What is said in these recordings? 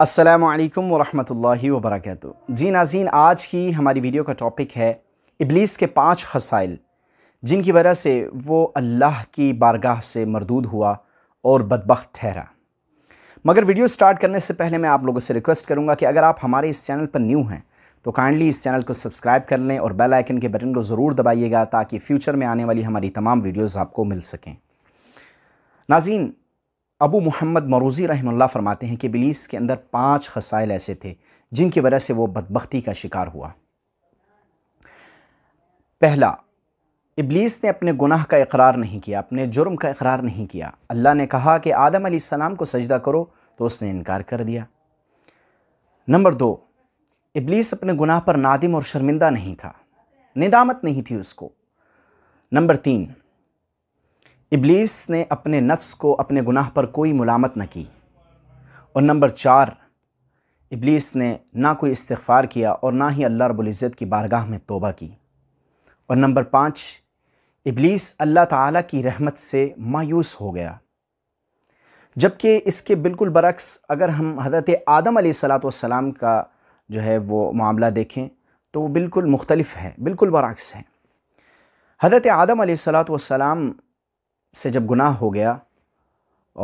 असलकम वरहमल वबरक जी नाजीन आज की हमारी वीडियो का टॉपिक है इबलीस के पाँच खसाइल जिनकी वजह से वो अल्लाह की बारगाह से मरदूद हुआ और बदबक ठहरा मगर वीडियो स्टार्ट करने से पहले मैं आप लोगों से रिक्वेस्ट करूँगा कि अगर आप हमारे इस चैनल पर न्यू हैं तो काइंडली इस चैनल को सब्सक्राइब कर लें और बेल आइकन के बटन को ज़रूर दबाइएगा ताकि फ्यूचर में आने वाली हमारी तमाम वीडियोज़ आपको मिल सकें नाजीन अबू मोहम्मद मरूज़ी रहमल्ला फरमाते हैं कि बिलीस के अंदर पाँच खसाइल ऐसे थे जिनकी वजह से वो बदबख्ती का शिकार हुआ पहला इबलीस ने अपने गुनाह का इकरार नहीं किया अपने जुर्म का इकरार नहीं किया अल्लाह ने कहा कि आदम सलाम को सजदा करो तो उसने इनकार कर दिया नंबर दो इबलीस अपने गुनाह पर नादिम और शर्मिंदा नहीं था निदामत नहीं थी उसको नंबर तीन इबलीस ने अपने नफ्स को अपने गुनाह पर कोई मुलामत न की और नंबर चार इबलीस ने ना कोई इस्तफ़ार किया और ना ही अल्लाह रबुल्ज़त की बारगाह में तोबा की और नंबर पाँच इबलीस अल्लाह ताला की रहमत से मायूस हो गया जबकि इसके बिल्कुल बरक्स अगर हम हज़रत आदम सलाम का जो है वो मामला देखें तो वो बिल्कुल मुख्तलफ़ है बिल्कुल बरक्स है हज़रत आदम सलाम से जब गुनाह हो गया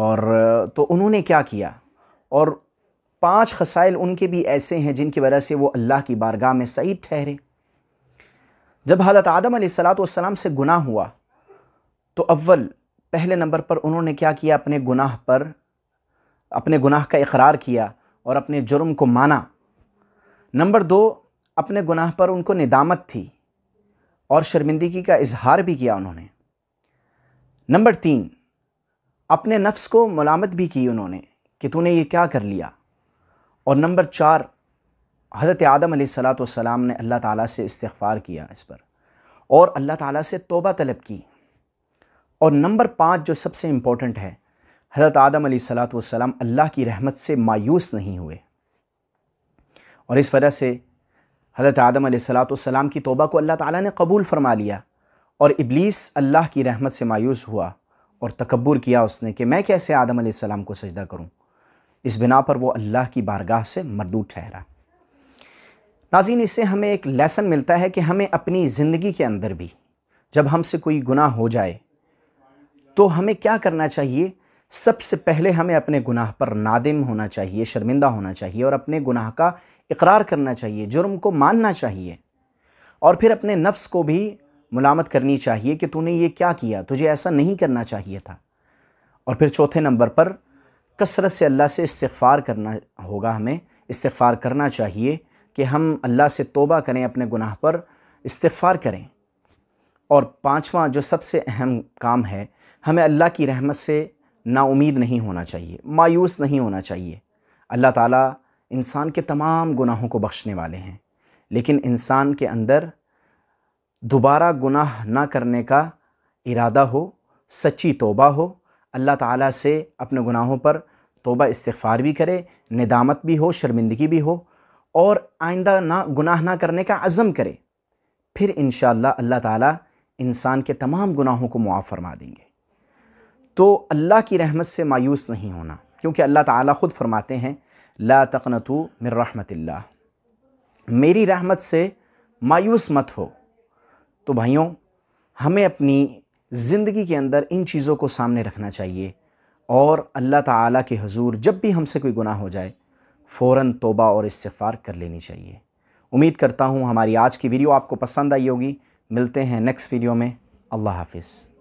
और तो उन्होंने क्या किया और पांच खसाइल उनके भी ऐसे हैं जिनकी वजह से वो अल्लाह की बारगाह में सईद ठहरे जब हज़रत आदम सलाम से गुनाह हुआ तो अव्वल पहले नंबर पर उन्होंने क्या किया अपने गुनाह पर अपने गुनाह का इकरार किया और अपने जुर्म को माना नंबर दो अपने गुनाह पर उनको निदामत थी और शर्मिंदगी का इजहार भी किया उन्होंने नंबर तीन अपने नफ्स को मलामत भी की उन्होंने कि तूने ये क्या कर लिया और नंबर चार हज़रत आदम सलाम ने अल्लाह ताला से इस्तार किया इस पर और अल्लाह ताला से तोबा तलब की और नंबर पाँच जो सबसे इम्पोर्टेंट है हज़रत आदम सलाम अल्लाह की रहमत से मायूस नहीं हुए और इस वजह से हज़रत आदम सलाम की तोबा को अल्लाह ताला ने कबूल फरमा लिया और इबलीस अल्लाह की रहमत से मायूस हुआ और तकबर किया उसने कि मैं कैसे आदम सलाम को सजदा करूँ इस बिना पर वो अल्लाह की बारगाह से मरदू ठहरा नाजीन इससे हमें एक लेसन मिलता है कि हमें अपनी ज़िंदगी के अंदर भी जब हमसे कोई गुनाह हो जाए तो हमें क्या करना चाहिए सबसे पहले हमें अपने गुनाह पर नादिम होना चाहिए शर्मिंदा होना चाहिए और अपने गुनाह का इकरार करना चाहिए जुर्म को मानना चाहिए और फिर अपने नफ्स को भी मुलामत करनी चाहिए कि तूने ये क्या किया तुझे ऐसा नहीं करना चाहिए था और फिर चौथे नंबर पर कसरत से अल्लाह से इस्तफ़ार करना होगा हमें इस्तफ़ार करना चाहिए कि हम अल्लाह से तोबा करें अपने गुनाह पर इस्तफ़ार करें और पांचवा जो सबसे अहम काम है हमें अल्लाह की रहमत से नाउमीद नहीं होना चाहिए मायूस नहीं होना चाहिए अल्लाह ताला इंसान के तमाम गुनाहों को बख्शने वाले हैं लेकिन इंसान के अंदर दोबारा गुनाह ना करने का इरादा हो सच्ची तोबा हो अल्लाह ताला से अपने गुनाहों पर तोबा इस्तफ़ार भी करे नदामत भी हो शर्मिंदगी भी हो और आइंदा ना गुनाह ना करने का अज़म करे फिर इन अल्लाह ताला इंसान के तमाम गुनाहों को मुआफ़ फरमा देंगे तो अल्लाह की रहमत से मायूस नहीं होना क्योंकि अल्लाह ताला ख़ुद फरमाते हैं ला तकनतु मिर रहमतिल्ला मेरी रहमत से मायूस मत हो तो भाइयों हमें अपनी ज़िंदगी के अंदर इन चीज़ों को सामने रखना चाहिए और अल्लाह ताला के हजूर जब भी हमसे कोई गुनाह हो जाए फ़ौर तोबा और इस्तफ़ार कर लेनी चाहिए उम्मीद करता हूँ हमारी आज की वीडियो आपको पसंद आई होगी मिलते हैं नेक्स्ट वीडियो में अल्लाह हाफिज़